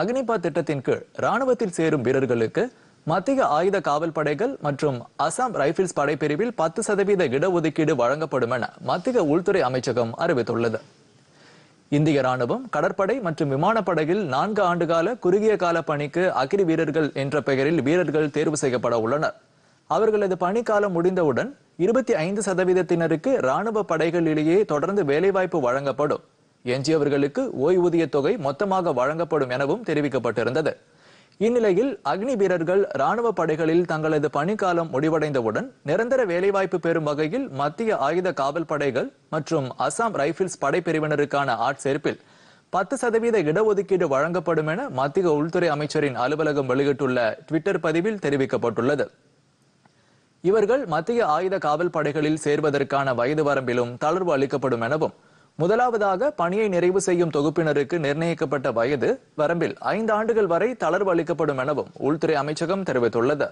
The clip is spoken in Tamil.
அக்னிபா திட்டத்தின் கீழ் ராணுவத்தில் சேரும் வீரர்களுக்கு மத்திய ஆயுத காவல் படைகள் மற்றும் அசாம் ரைபிள்ஸ் படைப்பிரிவில் பத்து சதவீத இடஒதுக்கீடு வழங்கப்படும் என மத்திய உள்துறை அமைச்சகம் அறிவித்துள்ளது இந்திய ராணுவம் கடற்படை மற்றும் விமானப்படையில் நான்கு ஆண்டுகால குறுகிய கால பணிக்கு அக்னி வீரர்கள் என்ற பெயரில் வீரர்கள் தேர்வு செய்யப்பட உள்ளனர் அவர்களது பணிக்காலம் முடிந்தவுடன் இருபத்தி ஐந்து சதவீதத்தினருக்கு ராணுவ படைகளிலேயே தொடர்ந்து வேலைவாய்ப்பு வழங்கப்படும் எஞ்சியவர்களுக்கு ஓய்வூதிய தொகை மொத்தமாக வழங்கப்படும் எனவும் தெரிவிக்கப்பட்டிருந்தது இந்நிலையில் அக்னி வீரர்கள் ராணுவ படைகளில் தங்களது பணிக்காலம் முடிவடைந்தவுடன் நிரந்தர வேலைவாய்ப்பு பெறும் வகையில் மத்திய ஆயுத காவல் படைகள் மற்றும் அசாம் ரைபிள்ஸ் படைப்பிரிவினருக்கான ஆட்சேர்ப்பில் பத்து சதவீத இடஒதுக்கீடு வழங்கப்படும் என மத்திய உள்துறை அமைச்சரின் அலுவலகம் வெளியிட்டுள்ள ட்விட்டர் பதிவில் தெரிவிக்கப்பட்டுள்ளது இவர்கள் மத்திய ஆயுத காவல் படைகளில் சேர்வதற்கான வயது வரம்பிலும் தளர்வு அளிக்கப்படும் எனவும் முதலாவதாக பணியை நிறைவு செய்யும் தொகுப்பினருக்கு நிர்ணயிக்கப்பட்ட வயது வரம்பில் ஐந்து ஆண்டுகள் வரை தளர்வு அளிக்கப்படும் எனவும் உள்துறை அமைச்சகம் தெரிவித்துள்ளது